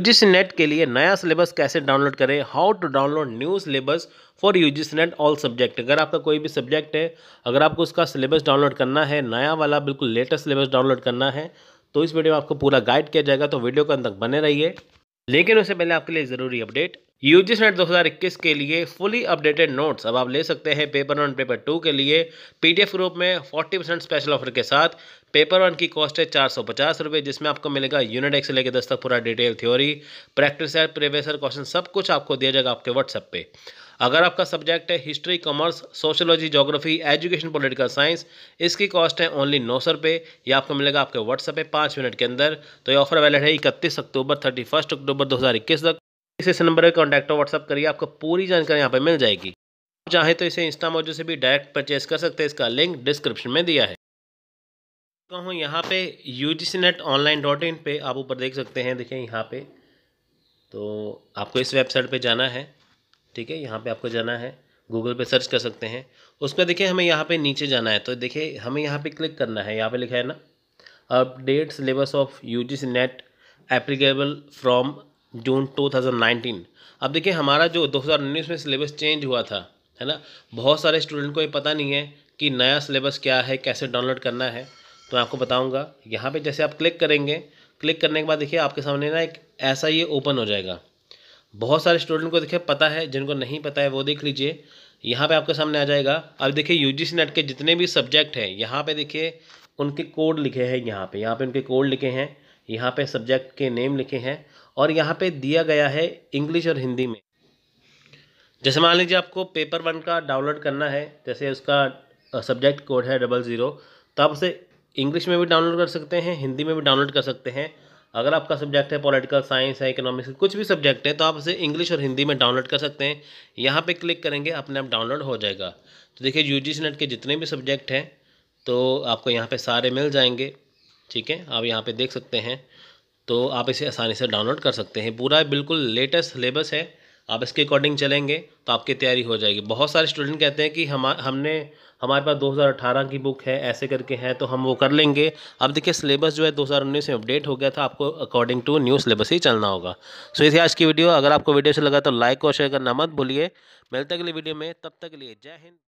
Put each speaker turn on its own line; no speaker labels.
UGC तो net के लिए नया सिलेबस कैसे डाउनलोड करें how to download new syllabus for UGC NET all subject अगर आपका कोई भी सब्जेक्ट है अगर आपको उसका सिलेबस डाउनलोड करना है नया वाला बिल्कुल लेटेस्ट सिलेबस डाउनलोड करना है तो इस वीडियो में आपको पूरा गाइड किया जाएगा तो वीडियो के अंदर बने रहिए लेकिन उससे पहले आपके लिए ज़रूरी अपडेट यू दो सेट इक्कीस के लिए फुली अपडेटेड नोट्स अब आप ले सकते हैं पेपर वन पेपर टू के लिए पीडीएफ ग्रुप में 40 परसेंट स्पेशल ऑफर के साथ पेपर वन की कॉस्ट है चार सौ पचास रुपये जिसमें आपको मिलेगा यूनिट एक्स लेके लेकर दस तक पूरा डिटेल थ्योरी प्रैक्टिस है प्रिवेसर क्वेश्चन सब कुछ आपको दिया जाएगा आपके व्हाट्सएप पर अगर आपका सब्जेक्ट है history commerce sociology geography education political science इसकी कॉस्ट है ओनली नौ सौ रुपये या आपको मिलेगा आपके व्हाट्सएप पर पाँच मिनट के अंदर तो ये ऑफर वैलिड है इकतीस अक्टूबर थर्टी फर्स्ट अक्टूबर दो हज़ार इक्कीस तक इस नंबर पर कॉन्टैक्ट व्हाट्सअप करिए आपको पूरी जानकारी यहाँ पर मिल जाएगी आप चाहें तो इसे इंस्टा मोजो से भी डायरेक्ट परचेज कर सकते हैं इसका लिंक डिस्क्रिप्शन में दिया है कहूँ यहाँ पे U G C NET online dot in पर आप ऊपर देख सकते हैं देखिए यहाँ पे तो आपको इस वेबसाइट पे जाना है ठीक है यहाँ पे आपको जाना है गूगल पे सर्च कर सकते हैं उसमें देखिए हमें यहाँ पे नीचे जाना है तो देखिए हमें यहाँ पे क्लिक करना है यहाँ पे लिखा है ना update syllabus of U G C NET applicable from June 2019 अब देखिए हमारा जो 2019 में सिलेबस चेंज हुआ था है ना बहुत सारे स्टूडेंट को ये पता नहीं है कि नया सिलेबस क्या है कैसे डाउनलोड करना है तो मैं आपको बताऊंगा यहाँ पे जैसे आप क्लिक करेंगे क्लिक करने के बाद देखिए आपके सामने ना एक ऐसा ये ओपन हो जाएगा बहुत सारे स्टूडेंट को देखिए पता है जिनको नहीं पता है वो देख लीजिए यहाँ पर आपके सामने आ जाएगा अब देखिए यू जी नेट के जितने भी सब्जेक्ट हैं यहाँ पर देखिए उनके कोड लिखे हैं यहाँ पर यहाँ पे उनके कोड लिखे हैं यहाँ पे सब्जेक्ट के नेम लिखे हैं और यहाँ पे दिया गया है इंग्लिश और हिंदी में जैसे मान लीजिए आपको पेपर वन का डाउनलोड करना है जैसे उसका सब्जेक्ट कोड है डबल ज़ीरो तो आप उसे इंग्लिश में भी डाउनलोड कर सकते हैं हिंदी में भी डाउनलोड कर सकते हैं अगर आपका सब्जेक्ट है पॉलिटिकल साइंस है इकोनॉमिक्स कुछ भी सब्जेक्ट है तो आप उसे इंग्लिश और हिंदी में डाउनलोड कर सकते हैं यहाँ पे क्लिक करेंगे अपने आप डाउनलोड हो जाएगा तो देखिए यू जी नेट के जितने भी सब्जेक्ट हैं तो आपको यहाँ पे सारे मिल जाएंगे ठीक है आप यहाँ पे देख सकते हैं तो आप इसे आसानी से डाउनलोड कर सकते हैं पूरा बिल्कुल लेटेस्ट सिलेबस है आप इसके अकॉर्डिंग चलेंगे तो आपकी तैयारी हो जाएगी बहुत सारे स्टूडेंट कहते हैं कि हम हमने हमारे पास 2018 की बुक है ऐसे करके है तो हम वो कर लेंगे अब देखिए सिलेबस जो है 2019 में अपडेट हो गया था आपको अकॉर्डिंग टू न्यू सिलेबस ही चलना होगा सो इसे आज की वीडियो अगर आपको वीडियो से लगा तो लाइक और शेयर करना मत भूलिए मिलते अगले वीडियो में तब तक के लिए जय हिंद